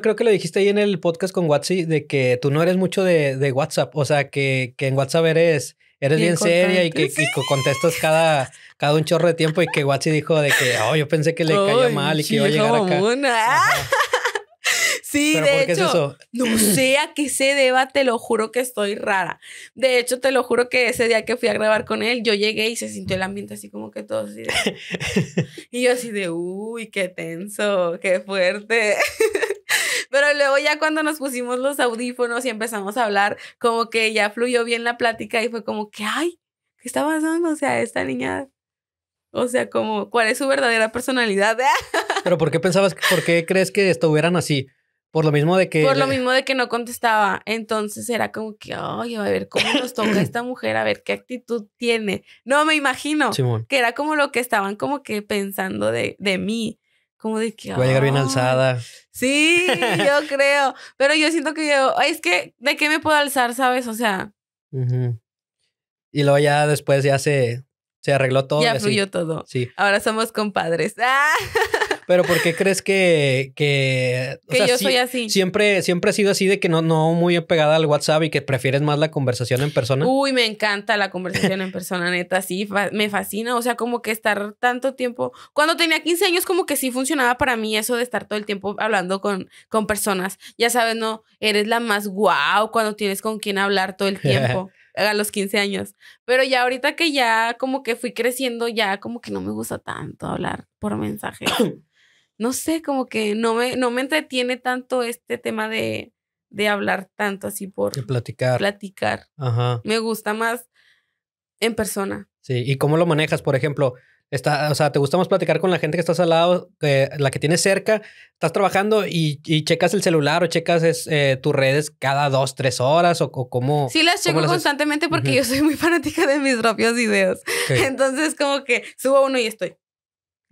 creo que lo dijiste ahí en el podcast con Watsi, de que tú no eres mucho de, WhatsApp, o sea, que, en WhatsApp eres, eres bien, seria y que, contestas cada, cada un chorro de tiempo y que Watsi dijo de que, oh, yo pensé que le caía mal y que iba a llegar acá. Sí, de hecho, no sé a qué se deba, te lo juro que estoy rara. De hecho, te lo juro que ese día que fui a grabar con él, yo llegué y se sintió el ambiente así como que todo así. y yo así de, uy, qué tenso, qué fuerte. Pero luego ya cuando nos pusimos los audífonos y empezamos a hablar, como que ya fluyó bien la plática y fue como que, ay, ¿qué está pasando? O sea, esta niña, o sea, como, ¿cuál es su verdadera personalidad? Pero ¿por qué pensabas, por qué crees que estuvieran así? Por lo mismo de que... Por lo mismo de que no contestaba. Entonces era como que, oye, a ver, ¿cómo nos toca esta mujer? A ver, ¿qué actitud tiene? No, me imagino que era como lo que estaban como que pensando de, de mí como de que... Voy a llegar bien alzada. Sí, yo creo. Pero yo siento que yo, es que, ¿de qué me puedo alzar, sabes? O sea... Y luego ya después ya se, se arregló todo. Ya fluyó todo. Sí. Ahora somos compadres. ¡Ah! Pero ¿por qué crees que... Que, yo soy así. Siempre, siempre he sido así de que no, no muy pegada al WhatsApp y que prefieres más la conversación en persona. Uy, me encanta la conversación en persona, neta, sí, me fascina. O sea, como que estar tanto tiempo... Cuando tenía 15 años como que sí funcionaba para mí eso de estar todo el tiempo hablando con, con personas. Ya sabes, no, eres la más guau cuando tienes con quién hablar todo el tiempo. a los 15 años. Pero ya ahorita que ya como que fui creciendo, ya como que no me gusta tanto hablar por mensaje. no sé, como que no me, no me entretiene tanto este tema de, hablar tanto así por... platicar. Platicar. Ajá. Me gusta más en persona. Sí, ¿y cómo lo manejas? Por ejemplo, Está, o sea, te gusta más platicar con la gente que estás al lado, la que tienes cerca, estás trabajando y, y checas el celular o checas eh, tus redes cada dos, tres horas o, cómo. Sí, las checo constantemente porque yo soy muy fanática de mis propios ideas Entonces, como que subo uno y estoy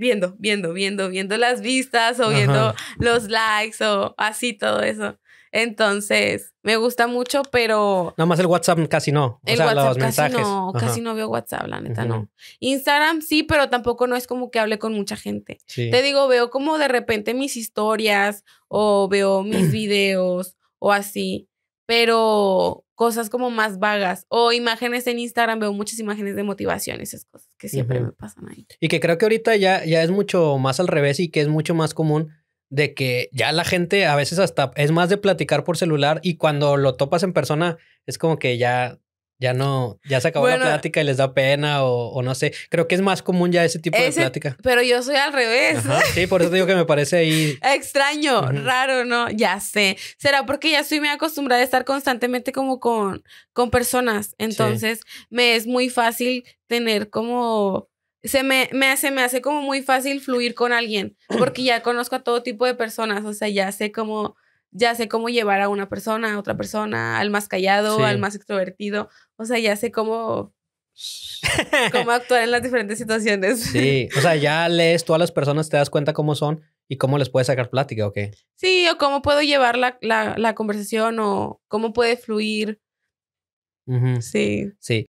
viendo, viendo, viendo, viendo las vistas o viendo los likes o así todo eso. Entonces, me gusta mucho, pero... Nada más el WhatsApp casi no. WhatsApp mensajes. Casi no, casi no veo WhatsApp, la neta, no. Instagram sí, pero tampoco no es como que hable con mucha gente. Te digo, veo como de repente mis historias o veo mis videos o así pero cosas como más vagas o imágenes en Instagram, veo muchas imágenes de motivación, esas cosas que siempre me pasan ahí. Y que creo que ahorita ya, ya es mucho más al revés y que es mucho más común de que ya la gente a veces hasta es más de platicar por celular y cuando lo topas en persona es como que ya ya no, ya se acabó la plática y les da pena o, o, no sé. Creo que es más común ya ese tipo de plática. Pero yo soy al revés. sí, por eso digo que me parece ahí. Extraño, raro, ¿no? Ya sé. Será porque ya estoy muy acostumbrada a estar constantemente como con, con personas. Entonces, me es muy fácil tener como se me, me, hace, me hace como muy fácil fluir con alguien, porque ya conozco a todo tipo de personas, o sea, ya sé cómo ya sé cómo llevar a una persona, a otra persona, al más callado, al más extrovertido. O sea, ya sé cómo, cómo actuar en las diferentes situaciones. Sí, o sea, ya lees tú a las personas, te das cuenta cómo son y cómo les puedes sacar plática o qué. Sí, o cómo puedo llevar la, conversación o cómo puede fluir. Sí. Sí.